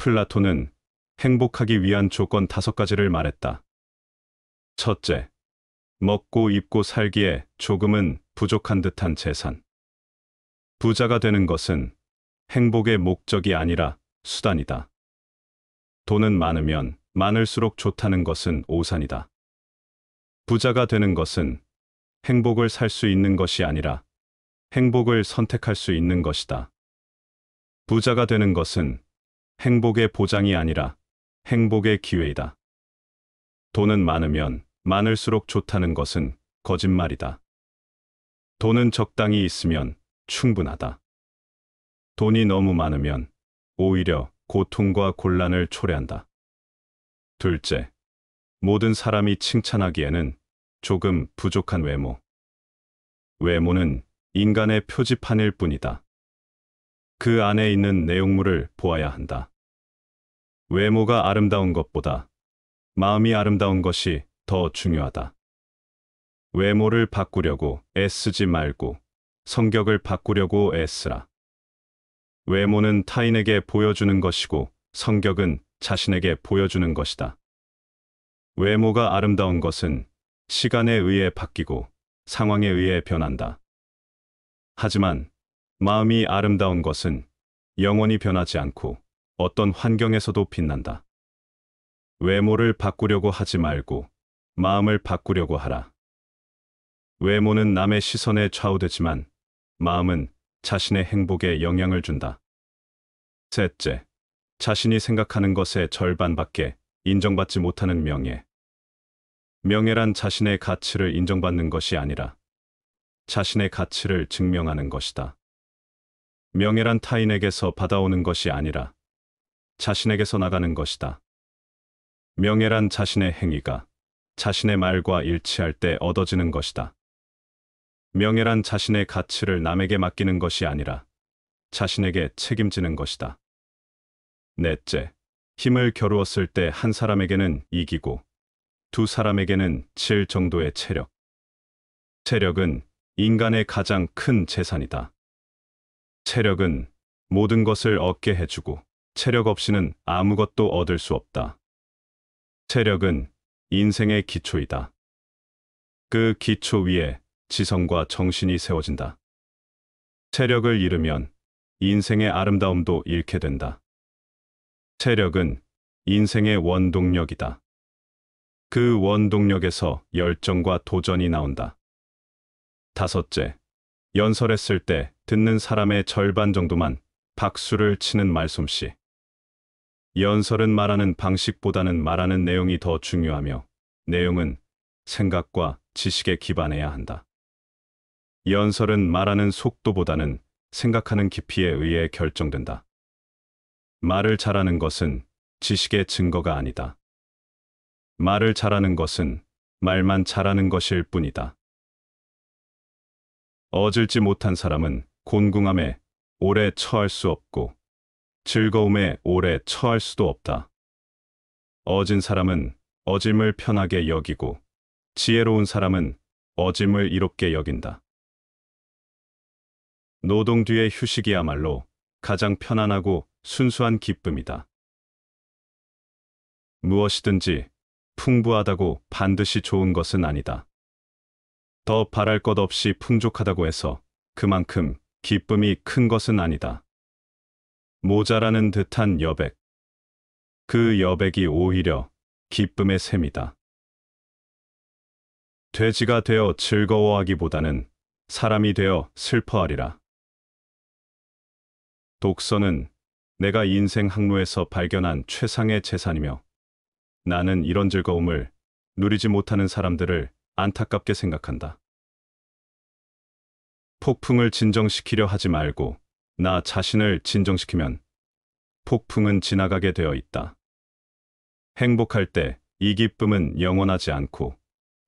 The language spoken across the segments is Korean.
플라톤은 행복하기 위한 조건 다섯 가지를 말했다. 첫째, 먹고 입고 살기에 조금은 부족한 듯한 재산. 부자가 되는 것은 행복의 목적이 아니라 수단이다. 돈은 많으면 많을수록 좋다는 것은 오산이다. 부자가 되는 것은 행복을 살 수 있는 것이 아니라 행복을 선택할 수 있는 것이다. 부자가 되는 것은 행복의 보장이 아니라 행복의 기회이다. 돈은 많으면 많을수록 좋다는 것은 거짓말이다. 돈은 적당히 있으면 충분하다. 돈이 너무 많으면 오히려 고통과 곤란을 초래한다. 둘째, 모든 사람이 칭찬하기에는 조금 부족한 외모. 외모는 인간의 표지판일 뿐이다. 그 안에 있는 내용물을 보아야 한다. 외모가 아름다운 것보다 마음이 아름다운 것이 더 중요하다. 외모를 바꾸려고 애쓰지 말고 성격을 바꾸려고 애쓰라. 외모는 타인에게 보여주는 것이고 성격은 자신에게 보여주는 것이다. 외모가 아름다운 것은 시간에 의해 바뀌고 상황에 의해 변한다. 하지만 마음이 아름다운 것은 영원히 변하지 않고 어떤 환경에서도 빛난다. 외모를 바꾸려고 하지 말고 마음을 바꾸려고 하라. 외모는 남의 시선에 좌우되지만 마음은 자신의 행복에 영향을 준다. 셋째, 자신이 생각하는 것의 절반밖에 인정받지 못하는 명예. 명예란 자신의 가치를 인정받는 것이 아니라 자신의 가치를 증명하는 것이다. 명예란 타인에게서 받아오는 것이 아니라 자신에게서 나가는 것이다. 명예란 자신의 행위가 자신의 말과 일치할 때 얻어지는 것이다. 명예란 자신의 가치를 남에게 맡기는 것이 아니라 자신에게 책임지는 것이다. 넷째, 힘을 겨루었을 때 한 사람에게는 이기고 두 사람에게는 질 정도의 체력. 체력은 인간의 가장 큰 재산이다. 체력은 모든 것을 얻게 해주고 체력 없이는 아무것도 얻을 수 없다. 체력은 인생의 기초이다. 그 기초 위에 지성과 정신이 세워진다. 체력을 잃으면 인생의 아름다움도 잃게 된다. 체력은 인생의 원동력이다. 그 원동력에서 열정과 도전이 나온다. 다섯째, 연설했을 때 듣는 사람의 절반 정도만 박수를 치는 말솜씨. 연설은 말하는 방식보다는 말하는 내용이 더 중요하며 내용은 생각과 지식에 기반해야 한다. 연설은 말하는 속도보다는 생각하는 깊이에 의해 결정된다. 말을 잘하는 것은 지식의 증거가 아니다. 말을 잘하는 것은 말만 잘하는 것일 뿐이다. 어질지 못한 사람은 곤궁함에 오래 처할 수 없고 즐거움에 오래 처할 수도 없다. 어진 사람은 어짐을 편하게 여기고 지혜로운 사람은 어짐을 이롭게 여긴다. 노동 뒤의 휴식이야말로 가장 편안하고 순수한 기쁨이다. 무엇이든지 풍부하다고 반드시 좋은 것은 아니다. 더 바랄 것 없이 풍족하다고 해서 그만큼 기쁨이 큰 것은 아니다. 모자라는 듯한 여백. 그 여백이 오히려 기쁨의 셈이다. 돼지가 되어 즐거워하기보다는 사람이 되어 슬퍼하리라. 독서는 내가 인생 항로에서 발견한 최상의 재산이며 나는 이런 즐거움을 누리지 못하는 사람들을 안타깝게 생각한다. 폭풍을 진정시키려 하지 말고 나 자신을 진정시키면 폭풍은 지나가게 되어 있다. 행복할 때 이 기쁨은 영원하지 않고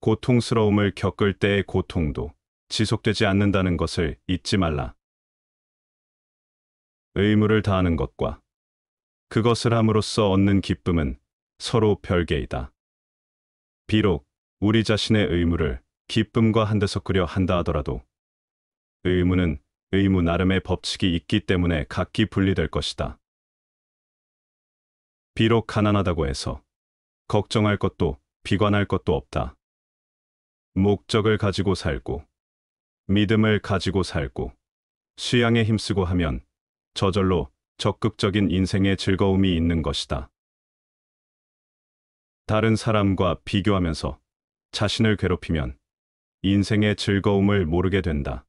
고통스러움을 겪을 때의 고통도 지속되지 않는다는 것을 잊지 말라. 의무를 다하는 것과 그것을 함으로써 얻는 기쁨은 서로 별개이다. 비록 우리 자신의 의무를 기쁨과 한데 섞으려 한다 하더라도 의무는 의무 나름의 법칙이 있기 때문에 각기 분리될 것이다. 비록 가난하다고 해서 걱정할 것도 비관할 것도 없다. 목적을 가지고 살고 믿음을 가지고 살고 수양에 힘쓰고 하면 저절로 적극적인 인생의 즐거움이 있는 것이다. 다른 사람과 비교하면서 자신을 괴롭히면 인생의 즐거움을 모르게 된다.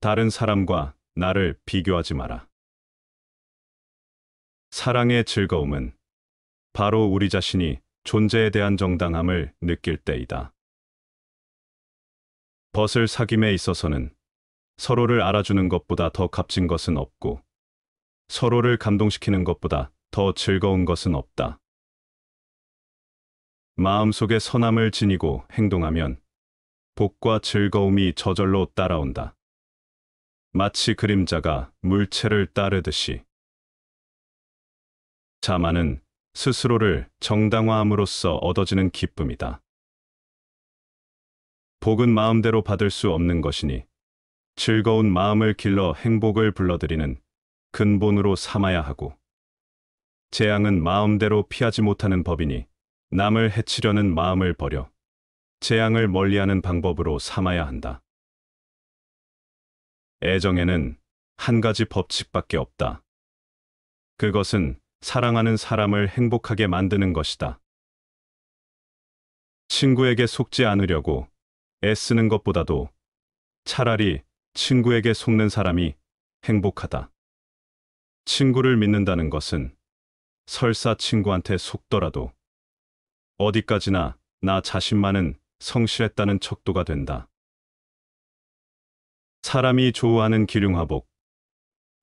다른 사람과 나를 비교하지 마라. 사랑의 즐거움은 바로 우리 자신이 존재에 대한 정당함을 느낄 때이다. 벗을 사귐에 있어서는 서로를 알아주는 것보다 더 값진 것은 없고 서로를 감동시키는 것보다 더 즐거운 것은 없다. 마음속에 선함을 지니고 행동하면 복과 즐거움이 저절로 따라온다. 마치 그림자가 물체를 따르듯이 자만은 스스로를 정당화함으로써 얻어지는 기쁨이다. 복은 마음대로 받을 수 없는 것이니 즐거운 마음을 길러 행복을 불러들이는 근본으로 삼아야 하고 재앙은 마음대로 피하지 못하는 법이니 남을 해치려는 마음을 버려 재앙을 멀리하는 방법으로 삼아야 한다. 애정에는 한 가지 법칙밖에 없다. 그것은 사랑하는 사람을 행복하게 만드는 것이다. 친구에게 속지 않으려고 애쓰는 것보다도 차라리 친구에게 속는 사람이 행복하다. 친구를 믿는다는 것은 설사 친구한테 속더라도 어디까지나 나 자신만은 성실했다는 척도가 된다. 사람이 좋아하는 기륭화복.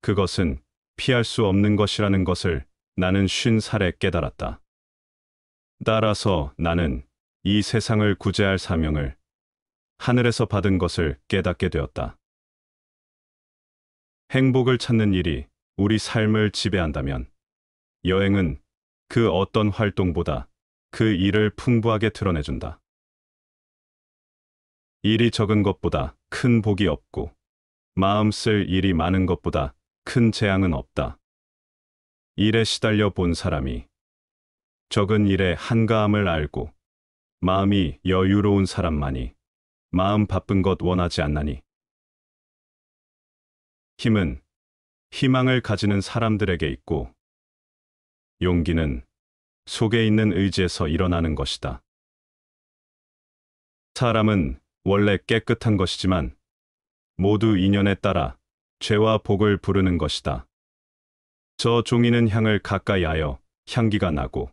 그것은 피할 수 없는 것이라는 것을 나는 쉰 살에 깨달았다. 따라서 나는 이 세상을 구제할 사명을 하늘에서 받은 것을 깨닫게 되었다. 행복을 찾는 일이 우리 삶을 지배한다면 여행은 그 어떤 활동보다 그 일을 풍부하게 드러내준다. 일이 적은 것보다 큰 복이 없고 마음 쓸 일이 많은 것보다 큰 재앙은 없다. 일에 시달려 본 사람이 적은 일에 한가함을 알고 마음이 여유로운 사람만이 마음 바쁜 것 원하지 않나니 힘은 희망을 가지는 사람들에게 있고 용기는 속에 있는 의지에서 일어나는 것이다. 사람은 원래 깨끗한 것이지만 모두 인연에 따라 죄와 복을 부르는 것이다. 저 종이는 향을 가까이 하여 향기가 나고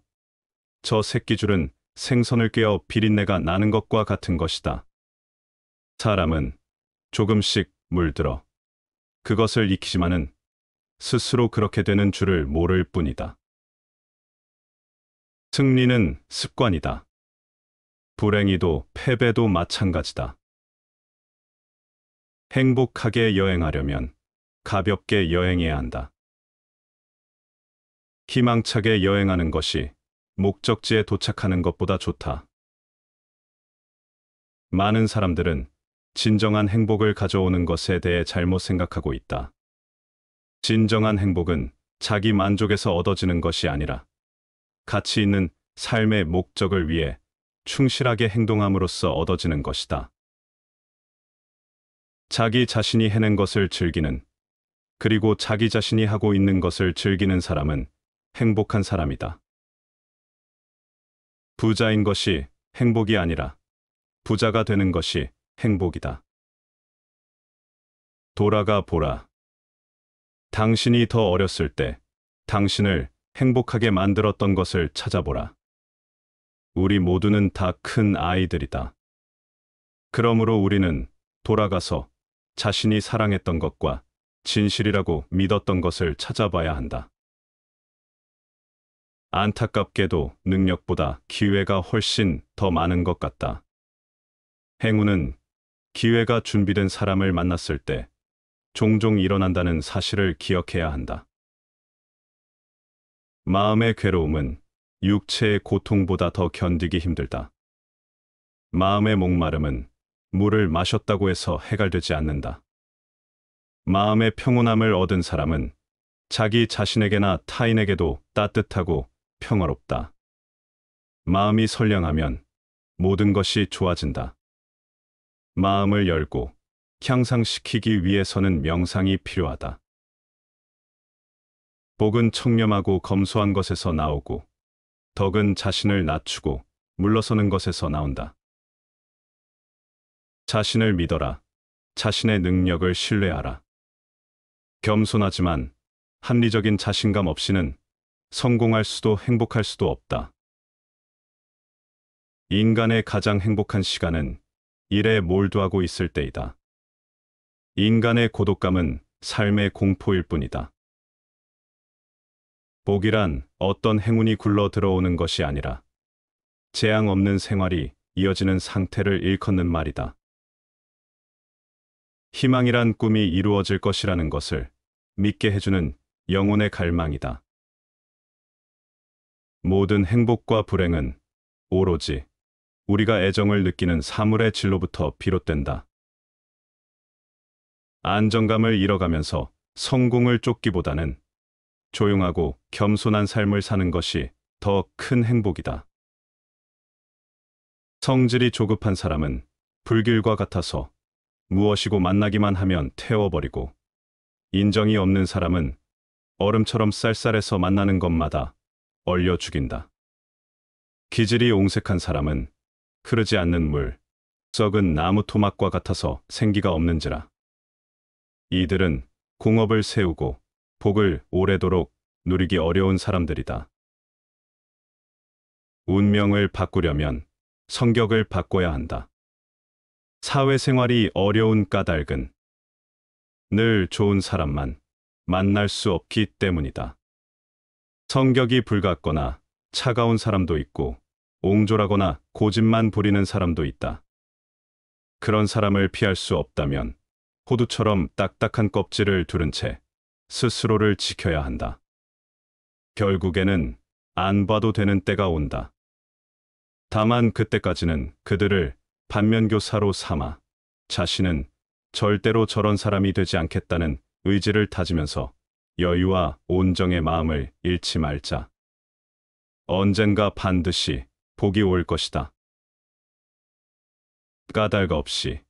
저 새끼줄은 생선을 꿰어 비린내가 나는 것과 같은 것이다. 사람은 조금씩 물들어 그것을 익히지만은 스스로 그렇게 되는 줄을 모를 뿐이다. 승리는 습관이다. 불행히도 패배도 마찬가지다. 행복하게 여행하려면 가볍게 여행해야 한다. 희망차게 여행하는 것이 목적지에 도착하는 것보다 좋다. 많은 사람들은 진정한 행복을 가져오는 것에 대해 잘못 생각하고 있다. 진정한 행복은 자기 만족에서 얻어지는 것이 아니라 가치 있는 삶의 목적을 위해 충실하게 행동함으로써 얻어지는 것이다. 자기 자신이 해낸 것을 즐기는 그리고 자기 자신이 하고 있는 것을 즐기는 사람은 행복한 사람이다. 부자인 것이 행복이 아니라 부자가 되는 것이 행복이다. 돌아가 보라. 당신이 더 어렸을 때 당신을 행복하게 만들었던 것을 찾아보라. 우리 모두는 다 큰 아이들이다. 그러므로 우리는 돌아가서 자신이 사랑했던 것과 진실이라고 믿었던 것을 찾아봐야 한다. 안타깝게도 능력보다 기회가 훨씬 더 많은 것 같다. 행운은 기회가 준비된 사람을 만났을 때 종종 일어난다는 사실을 기억해야 한다. 마음의 괴로움은 육체의 고통보다 더 견디기 힘들다. 마음의 목마름은 물을 마셨다고 해서 해갈되지 않는다. 마음의 평온함을 얻은 사람은 자기 자신에게나 타인에게도 따뜻하고 평화롭다. 마음이 선량하면 모든 것이 좋아진다. 마음을 열고 향상시키기 위해서는 명상이 필요하다. 복은 청렴하고 검소한 것에서 나오고 덕은 자신을 낮추고 물러서는 것에서 나온다. 자신을 믿어라. 자신의 능력을 신뢰하라. 겸손하지만 합리적인 자신감 없이는 성공할 수도 행복할 수도 없다. 인간의 가장 행복한 시간은 일에 몰두하고 있을 때이다. 인간의 고독감은 삶의 공포일 뿐이다. 복이란 어떤 행운이 굴러 들어오는 것이 아니라 재앙 없는 생활이 이어지는 상태를 일컫는 말이다. 희망이란 꿈이 이루어질 것이라는 것을 믿게 해주는 영혼의 갈망이다. 모든 행복과 불행은 오로지 우리가 애정을 느끼는 사물의 진로부터 비롯된다. 안정감을 잃어가면서 성공을 쫓기보다는 조용하고 겸손한 삶을 사는 것이 더 큰 행복이다. 성질이 조급한 사람은 불길과 같아서 무엇이고 만나기만 하면 태워버리고 인정이 없는 사람은 얼음처럼 쌀쌀해서 만나는 것마다 얼려 죽인다. 기질이 옹색한 사람은 흐르지 않는 물, 썩은 나무 토막과 같아서 생기가 없는지라. 이들은 공업을 세우고 복을 오래도록 누리기 어려운 사람들이다. 운명을 바꾸려면 성격을 바꿔야 한다. 사회생활이 어려운 까닭은 늘 좋은 사람만 만날 수 없기 때문이다. 성격이 불같거나 차가운 사람도 있고 옹졸하거나 고집만 부리는 사람도 있다. 그런 사람을 피할 수 없다면 호두처럼 딱딱한 껍질을 두른 채 스스로를 지켜야 한다. 결국에는 안 봐도 되는 때가 온다. 다만 그때까지는 그들을 반면교사로 삼아 자신은 절대로 저런 사람이 되지 않겠다는 의지를 다지면서 여유와 온정의 마음을 잃지 말자. 언젠가 반드시 복이 올 것이다. 까닭 없이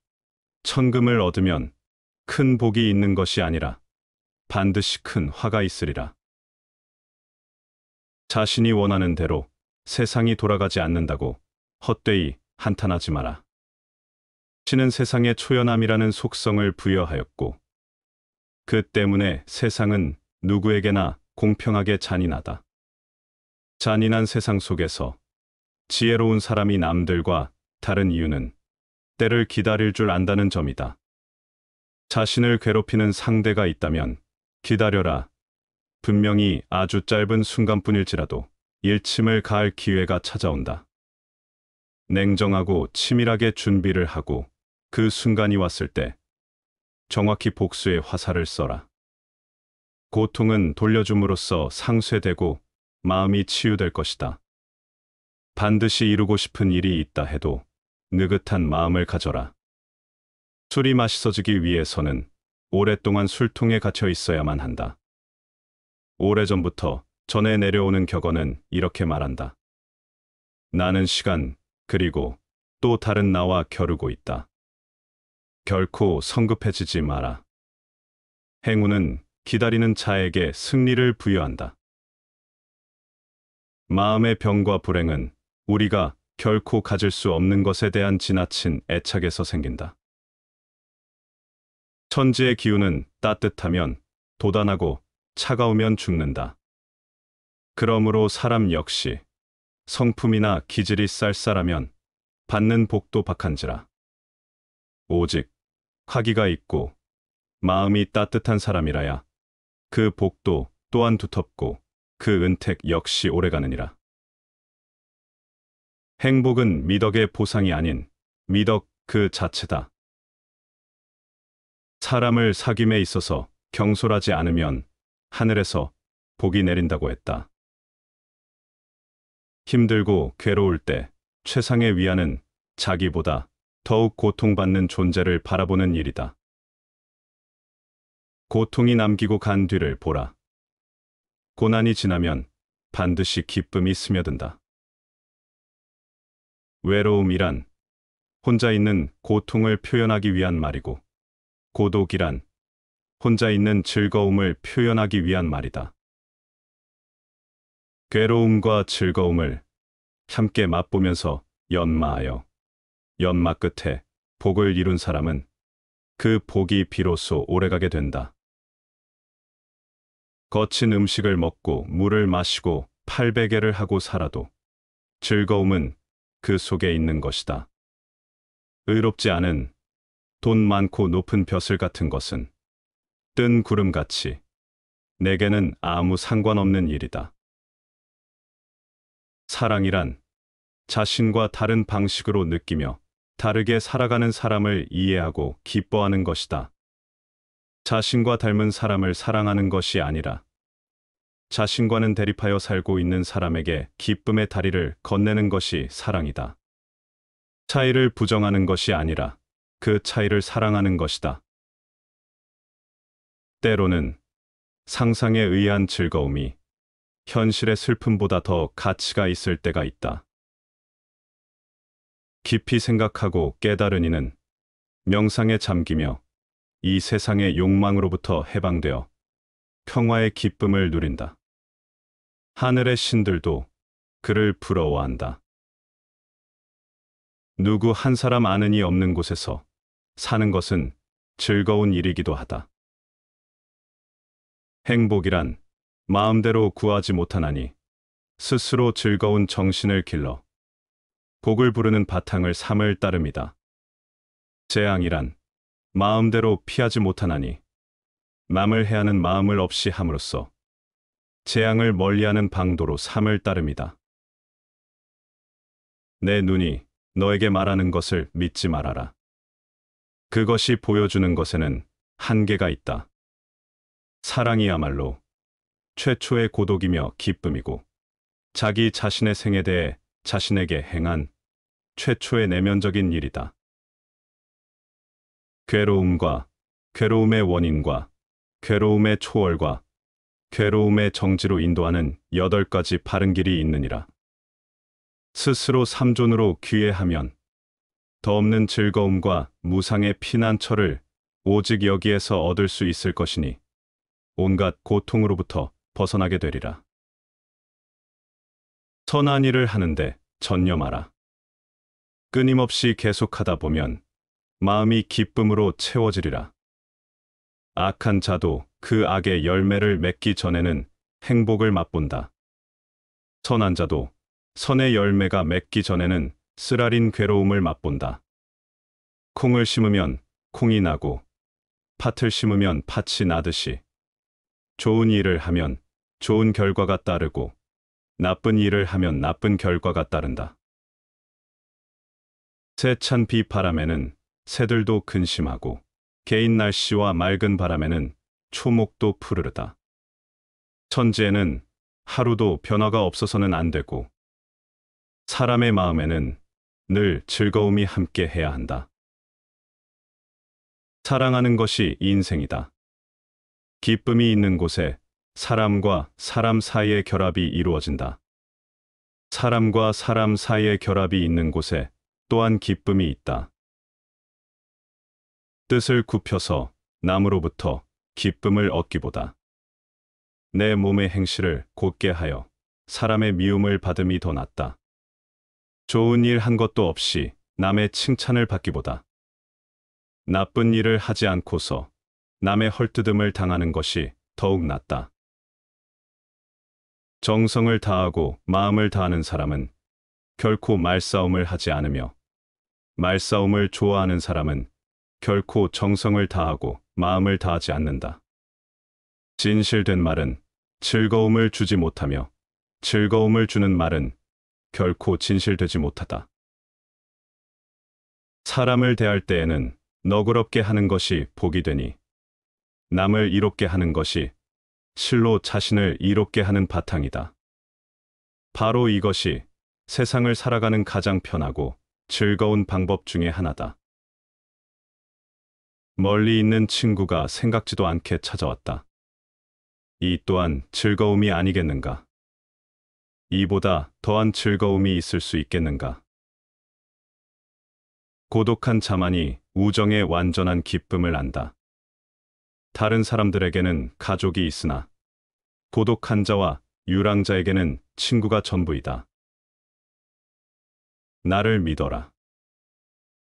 천금을 얻으면 큰 복이 있는 것이 아니라 반드시 큰 화가 있으리라. 자신이 원하는 대로 세상이 돌아가지 않는다고 헛되이 한탄하지 마라. 신은 세상의 초연함이라는 속성을 부여하였고 그 때문에 세상은 누구에게나 공평하게 잔인하다. 잔인한 세상 속에서 지혜로운 사람이 남들과 다른 이유는 때를 기다릴 줄 안다는 점이다. 자신을 괴롭히는 상대가 있다면 기다려라. 분명히 아주 짧은 순간뿐일지라도 일침을 가할 기회가 찾아온다. 냉정하고 치밀하게 준비를 하고 그 순간이 왔을 때 정확히 복수의 화살을 써라. 고통은 돌려줌으로써 상쇄되고 마음이 치유될 것이다. 반드시 이루고 싶은 일이 있다 해도 느긋한 마음을 가져라. 술이 맛있어지기 위해서는 오랫동안 술통에 갇혀 있어야만 한다. 오래전부터 전해 내려오는 격언은 이렇게 말한다. 나는 시간, 그리고 또 다른 나와 겨루고 있다. 결코 성급해지지 마라. 행운은 기다리는 자에게 승리를 부여한다. 마음의 병과 불행은 우리가 결코 가질 수 없는 것에 대한 지나친 애착에서 생긴다. 천지의 기운은 따뜻하면 도단하고 차가우면 죽는다. 그러므로 사람 역시 성품이나 기질이 쌀쌀하면 받는 복도 박한지라. 오직 화기가 있고 마음이 따뜻한 사람이라야 그 복도 또한 두텁고 그 은택 역시 오래가느니라. 행복은 미덕의 보상이 아닌 미덕 그 자체다. 사람을 사귐에 있어서 경솔하지 않으면 하늘에서 복이 내린다고 했다. 힘들고 괴로울 때 최상의 위안은 자기보다 더욱 고통받는 존재를 바라보는 일이다. 고통이 남기고 간 뒤를 보라. 고난이 지나면 반드시 기쁨이 스며든다. 외로움이란 혼자 있는 고통을 표현하기 위한 말이고 고독이란 혼자 있는 즐거움을 표현하기 위한 말이다. 괴로움과 즐거움을 함께 맛보면서 연마하여 연마 끝에 복을 이룬 사람은 그 복이 비로소 오래가게 된다. 거친 음식을 먹고 물을 마시고 팔베개를 하고 살아도 즐거움은 그 속에 있는 것이다. 의롭지 않은 돈 많고 높은 벼슬 같은 것은 뜬 구름같이 내게는 아무 상관없는 일이다. 사랑이란 자신과 다른 방식으로 느끼며 다르게 살아가는 사람을 이해하고 기뻐하는 것이다. 자신과 닮은 사람을 사랑하는 것이 아니라 자신과는 대립하여 살고 있는 사람에게 기쁨의 다리를 건네는 것이 사랑이다. 차이를 부정하는 것이 아니라 그 차이를 사랑하는 것이다. 때로는 상상에 의한 즐거움이 현실의 슬픔보다 더 가치가 있을 때가 있다. 깊이 생각하고 깨달은 이는 명상에 잠기며 이 세상의 욕망으로부터 해방되어 평화의 기쁨을 누린다. 하늘의 신들도 그를 부러워한다. 누구 한 사람 아는 이 없는 곳에서 사는 것은 즐거운 일이기도 하다. 행복이란 마음대로 구하지 못하나니 스스로 즐거운 정신을 길러 복을 부르는 바탕을 삼을 따름이다. 재앙이란 마음대로 피하지 못하나니 맘을 해하는 마음을 없이 함으로써 재앙을 멀리하는 방도로 삼을 따름이다. 내 눈이 너에게 말하는 것을 믿지 말아라. 그것이 보여주는 것에는 한계가 있다. 사랑이야말로 최초의 고독이며 기쁨이고 자기 자신의 생에 대해 자신에게 행한 최초의 내면적인 일이다. 괴로움과 괴로움의 원인과 괴로움의 초월과 괴로움의 정지로 인도하는 여덟 가지 바른 길이 있느니라. 스스로 삼존으로 귀해하면 더없는 즐거움과 무상의 피난처를 오직 여기에서 얻을 수 있을 것이니 온갖 고통으로부터 벗어나게 되리라. 선한 일을 하는데 전념하라. 끊임없이 계속하다 보면 마음이 기쁨으로 채워지리라. 악한 자도 그 악의 열매를 맺기 전에는 행복을 맛본다. 선한 자도 선의 열매가 맺기 전에는 쓰라린 괴로움을 맛본다. 콩을 심으면 콩이 나고 팥을 심으면 팥이 나듯이 좋은 일을 하면 좋은 결과가 따르고 나쁜 일을 하면 나쁜 결과가 따른다. 새찬 비바람에는 새들도 근심하고 개인 날씨와 맑은 바람에는 초목도 푸르르다. 천지에는 하루도 변화가 없어서는 안 되고 사람의 마음에는 늘 즐거움이 함께 해야 한다. 사랑하는 것이 인생이다. 기쁨이 있는 곳에 사람과 사람 사이의 결합이 이루어진다. 사람과 사람 사이의 결합이 있는 곳에 또한 기쁨이 있다. 뜻을 굽혀서 남으로부터 기쁨을 얻기보다 내 몸의 행실을 곧게 하여 사람의 미움을 받음이 더 낫다. 좋은 일 한 것도 없이 남의 칭찬을 받기보다 나쁜 일을 하지 않고서 남의 헐뜯음을 당하는 것이 더욱 낫다. 정성을 다하고 마음을 다하는 사람은 결코 말싸움을 하지 않으며 말싸움을 좋아하는 사람은 결코 정성을 다하고 마음을 다하지 않는다. 진실된 말은 즐거움을 주지 못하며 즐거움을 주는 말은 결코 진실되지 못하다. 사람을 대할 때에는 너그럽게 하는 것이 복이 되니 남을 이롭게 하는 것이 실로 자신을 이롭게 하는 바탕이다. 바로 이것이 세상을 살아가는 가장 편하고 즐거운 방법 중의 하나다. 멀리 있는 친구가 생각지도 않게 찾아왔다. 이 또한 즐거움이 아니겠는가. 이보다 더한 즐거움이 있을 수 있겠는가. 고독한 자만이 우정의 완전한 기쁨을 안다. 다른 사람들에게는 가족이 있으나 고독한 자와 유랑자에게는 친구가 전부이다. 나를 믿어라.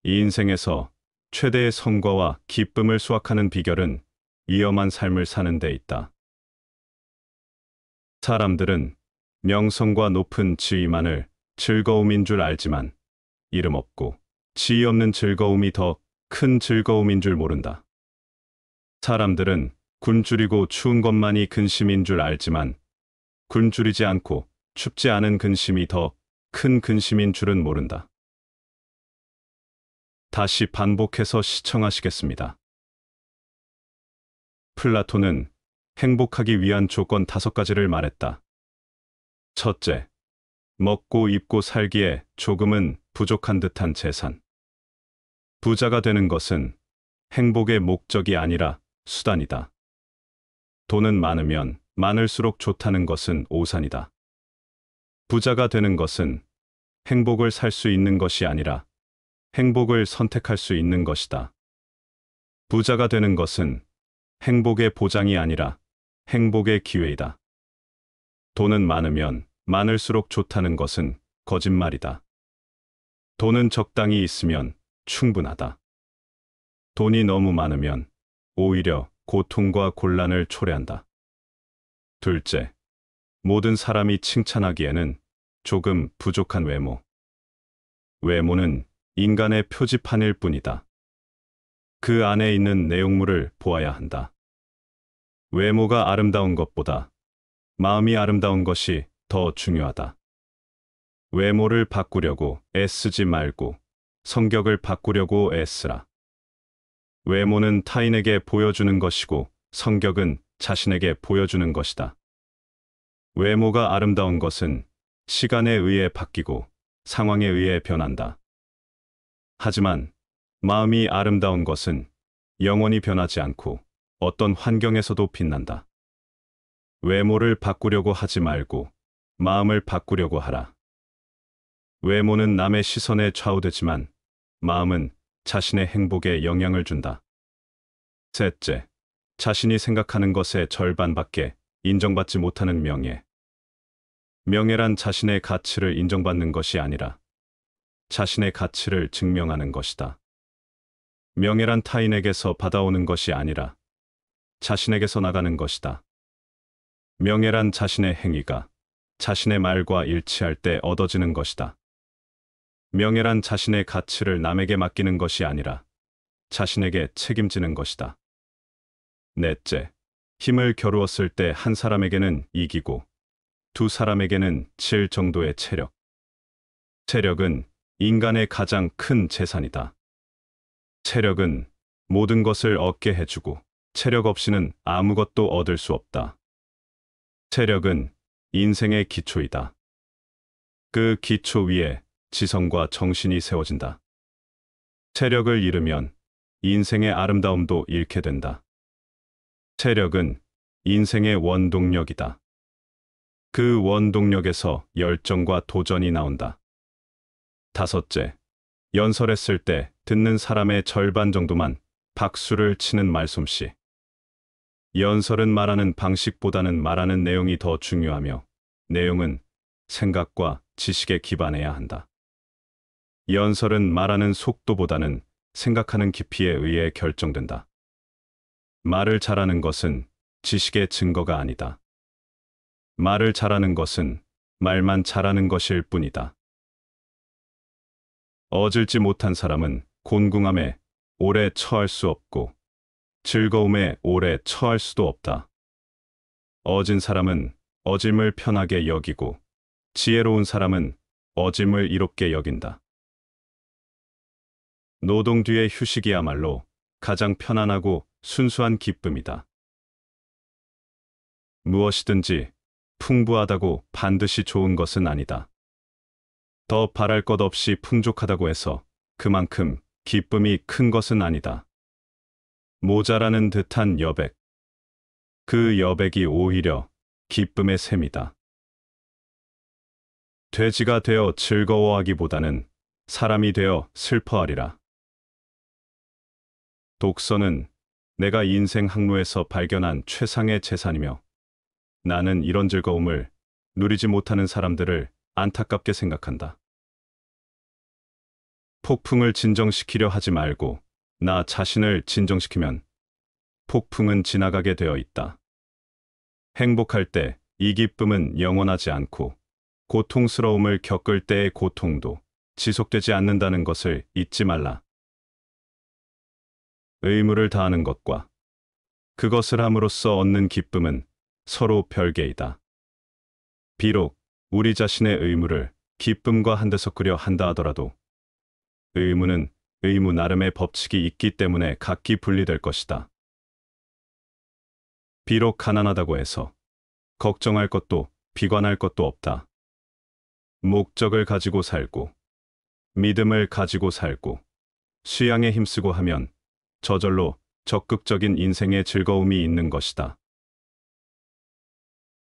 이 인생에서 최대의 성과와 기쁨을 수확하는 비결은 위험한 삶을 사는 데 있다. 사람들은 명성과 높은 지위만을 즐거움인 줄 알지만 이름 없고 지위 없는 즐거움이 더 큰 즐거움인 줄 모른다. 사람들은 굶주리고 추운 것만이 근심인 줄 알지만 굶주리지 않고 춥지 않은 근심이 더 큰 근심인 줄은 모른다. 다시 반복해서 시청하시겠습니다. 플라톤은 행복하기 위한 조건 다섯 가지를 말했다. 첫째, 먹고 입고 살기에 조금은 부족한 듯한 재산. 부자가 되는 것은 행복의 목적이 아니라 수단이다. 돈은 많으면 많을수록 좋다는 것은 오산이다. 부자가 되는 것은 행복을 살 수 있는 것이 아니라 행복을 선택할 수 있는 것이다. 부자가 되는 것은 행복의 보장이 아니라 행복의 기회이다. 돈은 많으면 많을수록 좋다는 것은 거짓말이다. 돈은 적당히 있으면 충분하다. 돈이 너무 많으면 오히려 고통과 곤란을 초래한다. 둘째, 모든 사람이 칭찬하기에는 조금 부족한 외모. 외모는 인간의 표지판일 뿐이다. 그 안에 있는 내용물을 보아야 한다. 외모가 아름다운 것보다 마음이 아름다운 것이 더 중요하다. 외모를 바꾸려고 애쓰지 말고 성격을 바꾸려고 애쓰라. 외모는 타인에게 보여주는 것이고 성격은 자신에게 보여주는 것이다. 외모가 아름다운 것은 시간에 의해 바뀌고 상황에 의해 변한다. 하지만 마음이 아름다운 것은 영원히 변하지 않고 어떤 환경에서도 빛난다. 외모를 바꾸려고 하지 말고 마음을 바꾸려고 하라. 외모는 남의 시선에 좌우되지만 마음은 자신의 행복에 영향을 준다. 셋째, 자신이 생각하는 것의 절반밖에 인정받지 못하는 명예. 명예란 자신의 가치를 인정받는 것이 아니라 자신의 가치를 증명하는 것이다. 명예란 타인에게서 받아오는 것이 아니라 자신에게서 나가는 것이다. 명예란 자신의 행위가 자신의 말과 일치할 때 얻어지는 것이다. 명예란 자신의 가치를 남에게 맡기는 것이 아니라 자신에게 책임지는 것이다. 넷째, 힘을 겨루었을 때 한 사람에게는 이기고 두 사람에게는 질 정도의 체력. 체력은 인간의 가장 큰 재산이다. 체력은 모든 것을 얻게 해주고 체력 없이는 아무것도 얻을 수 없다. 체력은 인생의 기초이다. 그 기초 위에 지성과 정신이 세워진다. 체력을 잃으면 인생의 아름다움도 잃게 된다. 체력은 인생의 원동력이다. 그 원동력에서 열정과 도전이 나온다. 다섯째, 연설했을 때 듣는 사람의 절반 정도만 박수를 치는 말솜씨. 연설은 말하는 방식보다는 말하는 내용이 더 중요하며 내용은 생각과 지식에 기반해야 한다. 연설은 말하는 속도보다는 생각하는 깊이에 의해 결정된다. 말을 잘하는 것은 지식의 증거가 아니다. 말을 잘하는 것은 말만 잘하는 것일 뿐이다. 어질지 못한 사람은 곤궁함에 오래 처할 수 없고 즐거움에 오래 처할 수도 없다. 어진 사람은 어짐을 편하게 여기고 지혜로운 사람은 어짐을 이롭게 여긴다. 노동 뒤의 휴식이야말로 가장 편안하고 순수한 기쁨이다. 무엇이든지 풍부하다고 반드시 좋은 것은 아니다. 더 바랄 것 없이 풍족하다고 해서 그만큼 기쁨이 큰 것은 아니다. 모자라는 듯한 여백. 그 여백이 오히려 기쁨의 셈이다. 돼지가 되어 즐거워하기보다는 사람이 되어 슬퍼하리라. 독서는 내가 인생 항로에서 발견한 최상의 재산이며 나는 이런 즐거움을 누리지 못하는 사람들을 안타깝게 생각한다. 폭풍을 진정시키려 하지 말고 나 자신을 진정시키면 폭풍은 지나가게 되어 있다. 행복할 때 이 기쁨은 영원하지 않고 고통스러움을 겪을 때의 고통도 지속되지 않는다는 것을 잊지 말라. 의무를 다하는 것과 그것을 함으로써 얻는 기쁨은 서로 별개이다. 비록 우리 자신의 의무를 기쁨과 한데 섞으려 한다 하더라도 의무는 의무 나름의 법칙이 있기 때문에 각기 분리될 것이다. 비록 가난하다고 해서 걱정할 것도 비관할 것도 없다. 목적을 가지고 살고 믿음을 가지고 살고 수양에 힘쓰고 하면 저절로 적극적인 인생의 즐거움이 있는 것이다.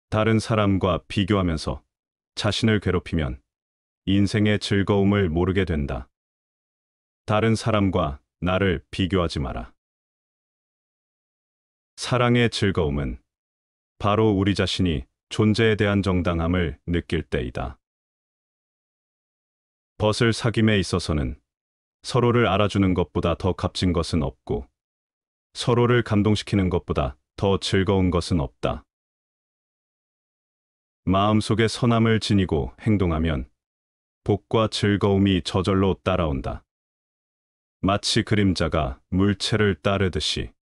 다른 사람과 비교하면서 자신을 괴롭히면 인생의 즐거움을 모르게 된다. 다른 사람과 나를 비교하지 마라. 사랑의 즐거움은 바로 우리 자신이 존재에 대한 정당함을 느낄 때이다. 벗을 사귐에 있어서는 서로를 알아주는 것보다 더 값진 것은 없고 서로를 감동시키는 것보다 더 즐거운 것은 없다. 마음속에 선함을 지니고 행동하면 복과 즐거움이 저절로 따라온다. 마치 그림자가 물체를 따르듯이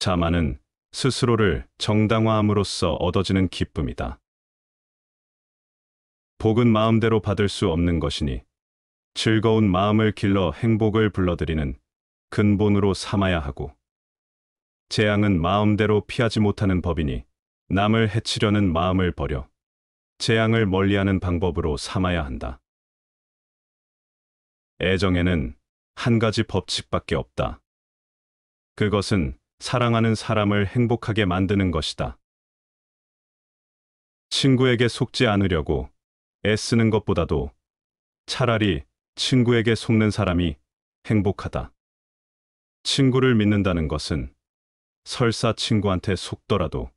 자만은 스스로를 정당화함으로써 얻어지는 기쁨이다. 복은 마음대로 받을 수 없는 것이니 즐거운 마음을 길러 행복을 불러들이는 근본으로 삼아야 하고 재앙은 마음대로 피하지 못하는 법이니 남을 해치려는 마음을 버려 재앙을 멀리하는 방법으로 삼아야 한다. 애정에는 한 가지 법칙밖에 없다. 그것은 사랑하는 사람을 행복하게 만드는 것이다. 친구에게 속지 않으려고 애쓰는 것보다도 차라리 친구에게 속는 사람이 행복하다. 친구를 믿는다는 것은 설사 친구한테 속더라도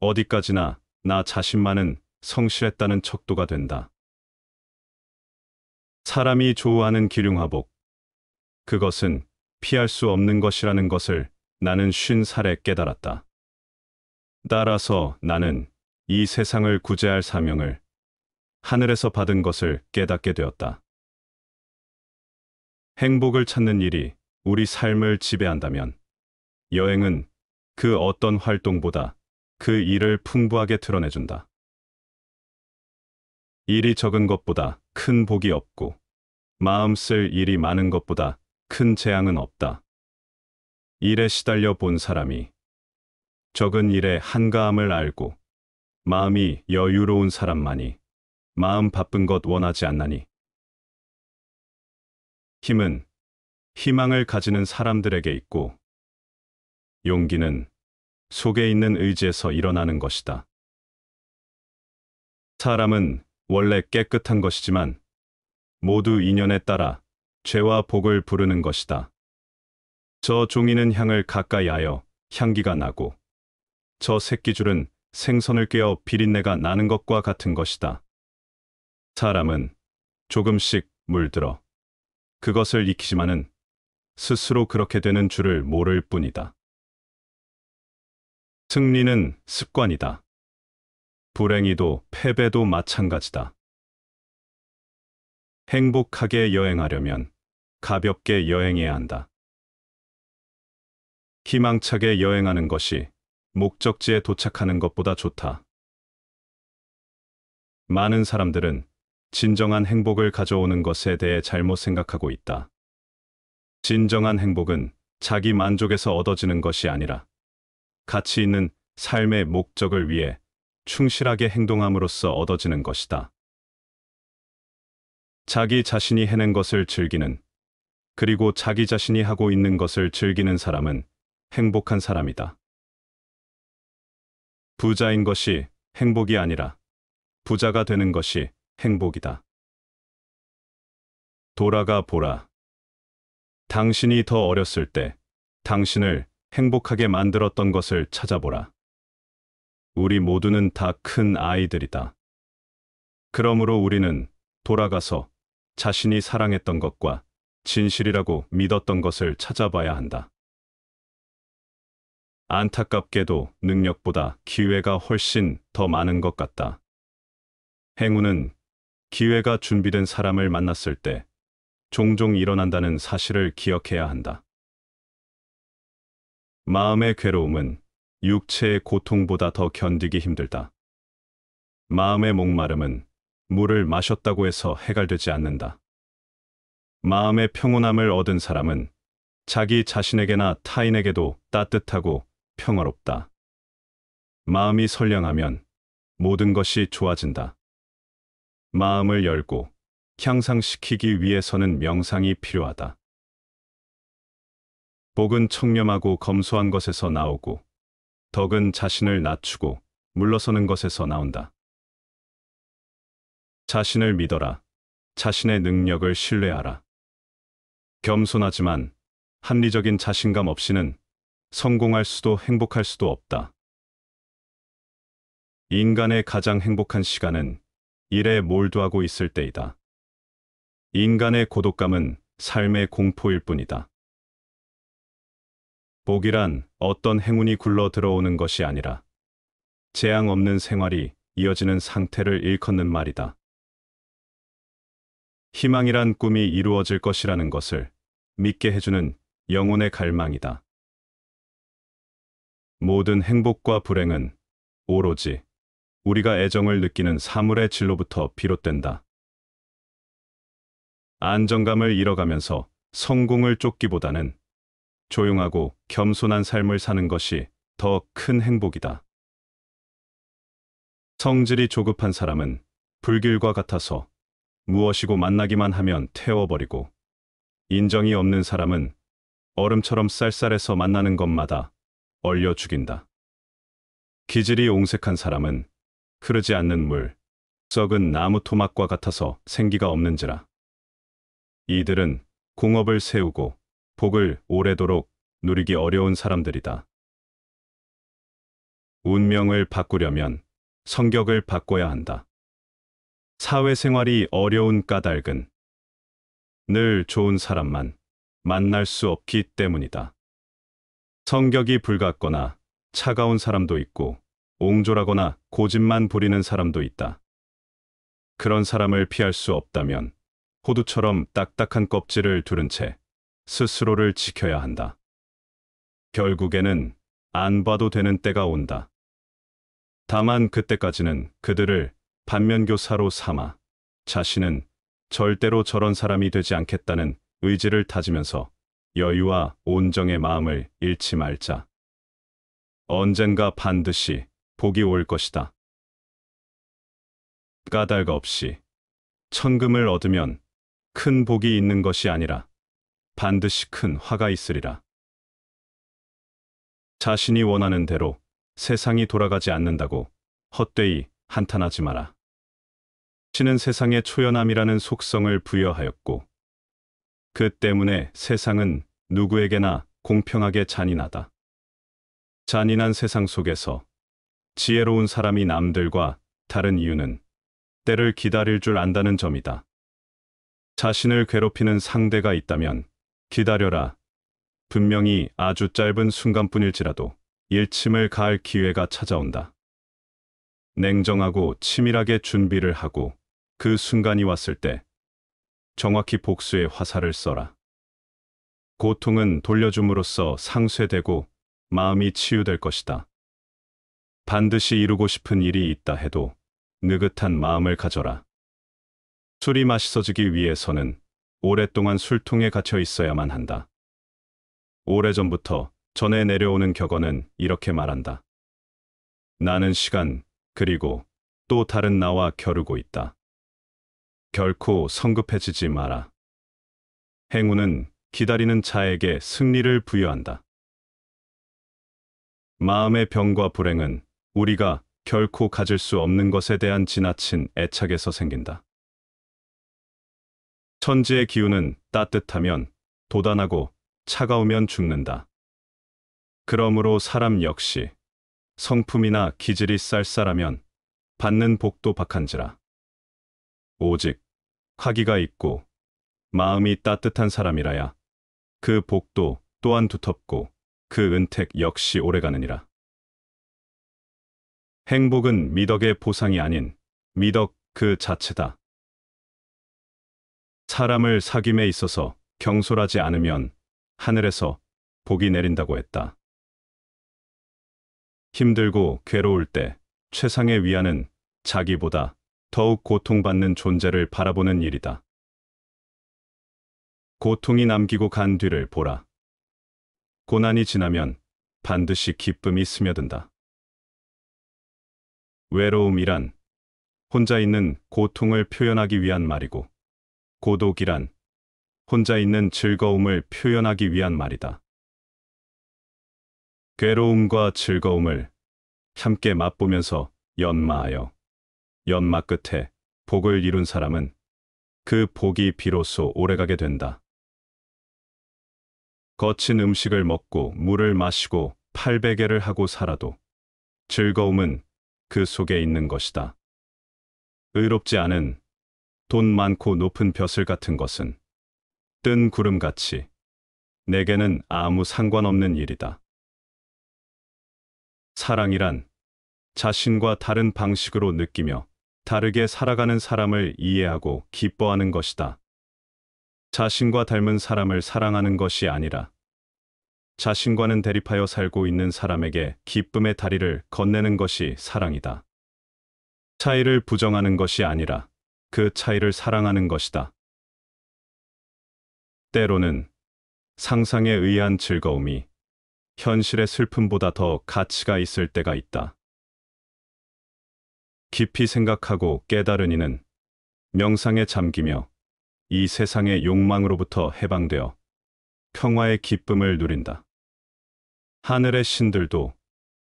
어디까지나 나 자신만은 성실했다는 척도가 된다. 사람이 좋아하는 기륭화복. 그것은 피할 수 없는 것이라는 것을 나는 쉰 살에 깨달았다. 따라서 나는 이 세상을 구제할 사명을 하늘에서 받은 것을 깨닫게 되었다. 행복을 찾는 일이 우리 삶을 지배한다면 여행은 그 어떤 활동보다 그 일을 풍부하게 드러내준다. 일이 적은 것보다 큰 복이 없고 마음 쓸 일이 많은 것보다 큰 재앙은 없다. 일에 시달려 본 사람이 적은 일에 한가함을 알고 마음이 여유로운 사람만이 마음 바쁜 것 원하지 않나니 힘은 희망을 가지는 사람들에게 있고 용기는 속에 있는 의지에서 일어나는 것이다. 사람은 원래 깨끗한 것이지만 모두 인연에 따라 죄와 복을 부르는 것이다. 저 종이는 향을 가까이 하여 향기가 나고 저 새끼줄은 생선을 깨어 비린내가 나는 것과 같은 것이다. 사람은 조금씩 물들어 그것을 익히지만은 스스로 그렇게 되는 줄을 모를 뿐이다. 승리는 습관이다. 불행히도 패배도 마찬가지다. 행복하게 여행하려면 가볍게 여행해야 한다. 희망차게 여행하는 것이 목적지에 도착하는 것보다 좋다. 많은 사람들은 진정한 행복을 가져오는 것에 대해 잘못 생각하고 있다. 진정한 행복은 자기 만족에서 얻어지는 것이 아니라 가치 있는 삶의 목적을 위해 충실하게 행동함으로써 얻어지는 것이다. 자기 자신이 해낸 것을 즐기는 그리고 자기 자신이 하고 있는 것을 즐기는 사람은 행복한 사람이다. 부자인 것이 행복이 아니라 부자가 되는 것이 행복이다. 돌아가 보라. 당신이 더 어렸을 때 당신을 행복하게 만들었던 것을 찾아보라. 우리 모두는 다 큰 아이들이다. 그러므로 우리는 돌아가서 자신이 사랑했던 것과 진실이라고 믿었던 것을 찾아봐야 한다. 안타깝게도 능력보다 기회가 훨씬 더 많은 것 같다. 행운은 기회가 준비된 사람을 만났을 때 종종 일어난다는 사실을 기억해야 한다. 마음의 괴로움은 육체의 고통보다 더 견디기 힘들다. 마음의 목마름은 물을 마셨다고 해서 해갈되지 않는다. 마음의 평온함을 얻은 사람은 자기 자신에게나 타인에게도 따뜻하고 평화롭다. 마음이 선량하면 모든 것이 좋아진다. 마음을 열고 향상시키기 위해서는 명상이 필요하다. 복은 청렴하고 검소한 것에서 나오고 덕은 자신을 낮추고 물러서는 것에서 나온다. 자신을 믿어라. 자신의 능력을 신뢰하라. 겸손하지만 합리적인 자신감 없이는 성공할 수도 행복할 수도 없다. 인간의 가장 행복한 시간은 일에 몰두하고 있을 때이다. 인간의 고독감은 삶의 공포일 뿐이다. 복이란 어떤 행운이 굴러 들어오는 것이 아니라 재앙 없는 생활이 이어지는 상태를 일컫는 말이다. 희망이란 꿈이 이루어질 것이라는 것을 믿게 해주는 영혼의 갈망이다. 모든 행복과 불행은 오로지 우리가 애정을 느끼는 사물의 질로부터 비롯된다. 안정감을 잃어가면서 성공을 쫓기보다는 조용하고 겸손한 삶을 사는 것이 더 큰 행복이다. 성질이 조급한 사람은 불길과 같아서 무엇이고 만나기만 하면 태워버리고 인정이 없는 사람은 얼음처럼 쌀쌀해서 만나는 것마다 얼려 죽인다. 기질이 옹색한 사람은 흐르지 않는 물, 썩은 나무 토막과 같아서 생기가 없는지라. 이들은 공업을 세우고 복을 오래도록 누리기 어려운 사람들이다. 운명을 바꾸려면 성격을 바꿔야 한다. 사회생활이 어려운 까닭은 늘 좋은 사람만 만날 수 없기 때문이다. 성격이 불같거나 차가운 사람도 있고 옹졸하거나 고집만 부리는 사람도 있다. 그런 사람을 피할 수 없다면 호두처럼 딱딱한 껍질을 두른 채 스스로를 지켜야 한다. 결국에는 안 봐도 되는 때가 온다. 다만 그때까지는 그들을 반면교사로 삼아 자신은 절대로 저런 사람이 되지 않겠다는 의지를 다지면서 여유와 온정의 마음을 잃지 말자. 언젠가 반드시 복이 올 것이다. 까닭 없이 천금을 얻으면 큰 복이 있는 것이 아니라 반드시 큰 화가 있으리라. 자신이 원하는 대로 세상이 돌아가지 않는다고 헛되이 한탄하지 마라. 신은 세상의 초연함이라는 속성을 부여하였고 그 때문에 세상은 누구에게나 공평하게 잔인하다. 잔인한 세상 속에서 지혜로운 사람이 남들과 다른 이유는 때를 기다릴 줄 안다는 점이다. 자신을 괴롭히는 상대가 있다면 기다려라. 분명히 아주 짧은 순간뿐일지라도 일침을 가할 기회가 찾아온다. 냉정하고 치밀하게 준비를 하고 그 순간이 왔을 때 정확히 복수의 화살을 써라. 고통은 돌려줌으로써 상쇄되고 마음이 치유될 것이다. 반드시 이루고 싶은 일이 있다 해도 느긋한 마음을 가져라. 술이 맛있어지기 위해서는 오랫동안 술통에 갇혀 있어야만 한다. 오래전부터 전해 내려오는 격언은 이렇게 말한다. 나는 시간, 그리고 또 다른 나와 겨루고 있다. 결코 성급해지지 마라. 행운은 기다리는 자에게 승리를 부여한다. 마음의 병과 불행은 우리가 결코 가질 수 없는 것에 대한 지나친 애착에서 생긴다. 천지의 기운은 따뜻하면 도단하고 차가우면 죽는다. 그러므로 사람 역시 성품이나 기질이 쌀쌀하면 받는 복도 박한지라. 오직 화기가 있고 마음이 따뜻한 사람이라야 그 복도 또한 두텁고 그 은택 역시 오래가느니라. 행복은 미덕의 보상이 아닌 미덕 그 자체다. 사람을 사귐에 있어서 경솔하지 않으면 하늘에서 복이 내린다고 했다. 힘들고 괴로울 때 최상의 위안은 자기보다 더욱 고통받는 존재를 바라보는 일이다. 고통이 남기고 간 뒤를 보라. 고난이 지나면 반드시 기쁨이 스며든다. 외로움이란 혼자 있는 고통을 표현하기 위한 말이고 고독이란 혼자 있는 즐거움을 표현하기 위한 말이다. 괴로움과 즐거움을 함께 맛보면서 연마하여 연마 끝에 복을 이룬 사람은 그 복이 비로소 오래가게 된다. 거친 음식을 먹고 물을 마시고 팔베개를 하고 살아도 즐거움은 그 속에 있는 것이다. 의롭지 않은 돈 많고 높은 벼슬 같은 것은 뜬 구름같이 내게는 아무 상관없는 일이다. 사랑이란 자신과 다른 방식으로 느끼며 다르게 살아가는 사람을 이해하고 기뻐하는 것이다. 자신과 닮은 사람을 사랑하는 것이 아니라 자신과는 대립하여 살고 있는 사람에게 기쁨의 다리를 건네는 것이 사랑이다. 차이를 부정하는 것이 아니라 그 차이를 사랑하는 것이다. 때로는 상상에 의한 즐거움이 현실의 슬픔보다 더 가치가 있을 때가 있다. 깊이 생각하고 깨달은 이는 명상에 잠기며 이 세상의 욕망으로부터 해방되어 평화의 기쁨을 누린다. 하늘의 신들도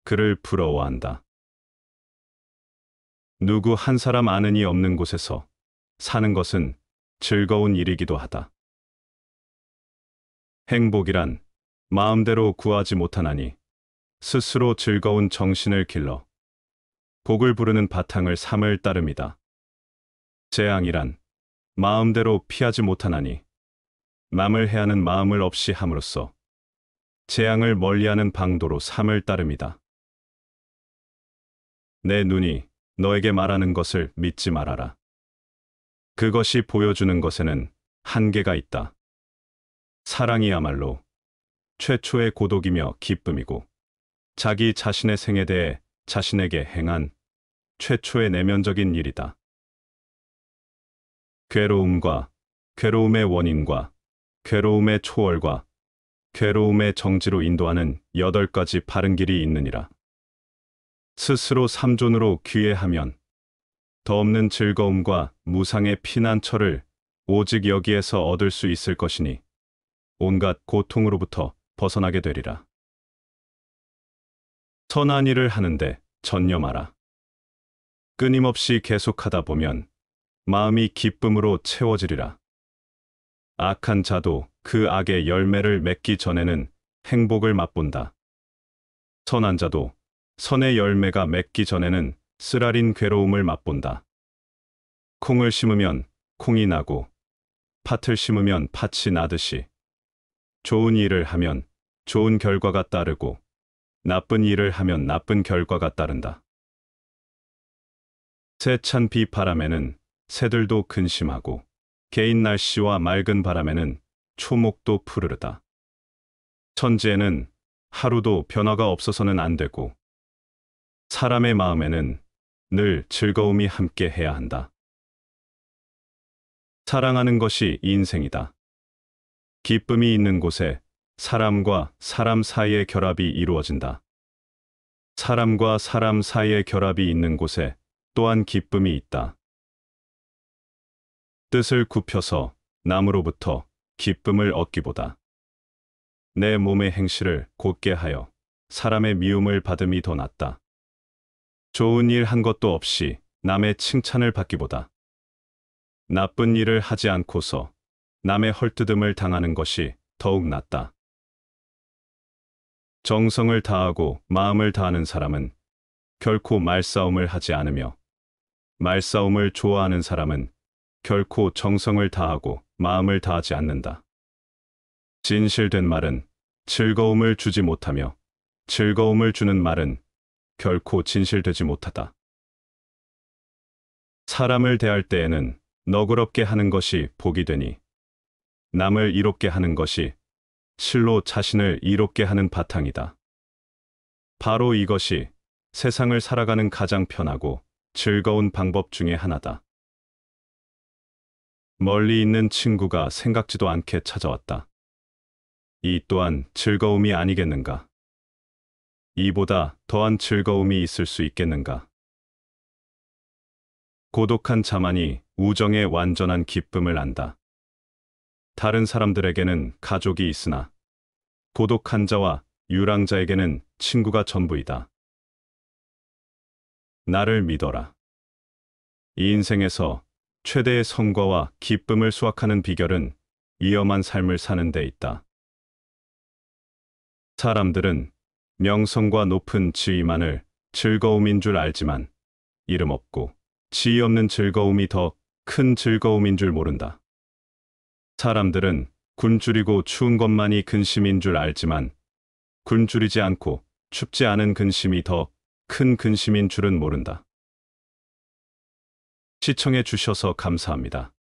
그를 부러워한다. 누구 한 사람 아는 이 없는 곳에서 사는 것은 즐거운 일이기도 하다. 행복이란 마음대로 구하지 못하나니 스스로 즐거운 정신을 길러 곡을 부르는 바탕을 삼을 따름이다. 재앙이란 마음대로 피하지 못하나니 남을 해하는 마음을 없이 함으로써 재앙을 멀리하는 방도로 삼을 따름이다. 내 눈이 너에게 말하는 것을 믿지 말아라. 그것이 보여주는 것에는 한계가 있다. 사랑이야말로 최초의 고독이며 기쁨이고 자기 자신의 생에 대해 자신에게 행한 최초의 내면적인 일이다. 괴로움과 괴로움의 원인과 괴로움의 초월과 괴로움의 정지로 인도하는 여덟 가지 바른 길이 있느니라. 스스로 삼존으로 귀해하면 더없는 즐거움과 무상의 피난처를 오직 여기에서 얻을 수 있을 것이니 온갖 고통으로부터 벗어나게 되리라. 선한 일을 하는데 전념하라. 끊임없이 계속하다 보면 마음이 기쁨으로 채워지리라. 악한 자도 그 악의 열매를 맺기 전에는 행복을 맛본다. 선한 자도 선의 열매가 맺기 전에는 쓰라린 괴로움을 맛본다. 콩을 심으면 콩이 나고 팥을 심으면 팥이 나듯이 좋은 일을 하면 좋은 결과가 따르고 나쁜 일을 하면 나쁜 결과가 따른다. 세찬 비바람에는 새들도 근심하고 개인 날씨와 맑은 바람에는 초목도 푸르르다. 천지에는 하루도 변화가 없어서는 안 되고 사람의 마음에는 늘 즐거움이 함께 해야 한다. 사랑하는 것이 인생이다. 기쁨이 있는 곳에 사람과 사람 사이의 결합이 이루어진다. 사람과 사람 사이의 결합이 있는 곳에 또한 기쁨이 있다. 뜻을 굽혀서 남으로부터 기쁨을 얻기보다 내 몸의 행실을 곧게 하여 사람의 미움을 받음이 더 낫다. 좋은 일 한 것도 없이 남의 칭찬을 받기보다 나쁜 일을 하지 않고서 남의 헐뜯음을 당하는 것이 더욱 낫다. 정성을 다하고 마음을 다하는 사람은 결코 말싸움을 하지 않으며 말싸움을 좋아하는 사람은 결코 정성을 다하고 마음을 다하지 않는다. 진실된 말은 즐거움을 주지 못하며 즐거움을 주는 말은 결코 진실되지 못하다. 사람을 대할 때에는 너그럽게 하는 것이 복이 되니 남을 이롭게 하는 것이 실로 자신을 이롭게 하는 바탕이다. 바로 이것이 세상을 살아가는 가장 편하고 즐거운 방법 중의 하나다. 멀리 있는 친구가 생각지도 않게 찾아왔다. 이 또한 즐거움이 아니겠는가. 이보다 더한 즐거움이 있을 수 있겠는가. 고독한 자만이 우정의 완전한 기쁨을 안다. 다른 사람들에게는 가족이 있으나 고독한 자와 유랑자에게는 친구가 전부이다. 나를 믿어라. 이 인생에서 최대의 성과와 기쁨을 수확하는 비결은 위험한 삶을 사는 데 있다. 사람들은 명성과 높은 지위만을 즐거움인 줄 알지만 이름 없고 지위 없는 즐거움이 더 큰 즐거움인 줄 모른다. 사람들은 굶주리고 추운 것만이 근심인 줄 알지만 굶주리지 않고 춥지 않은 근심이 더 큰 근심인 줄은 모른다. 시청해 주셔서 감사합니다.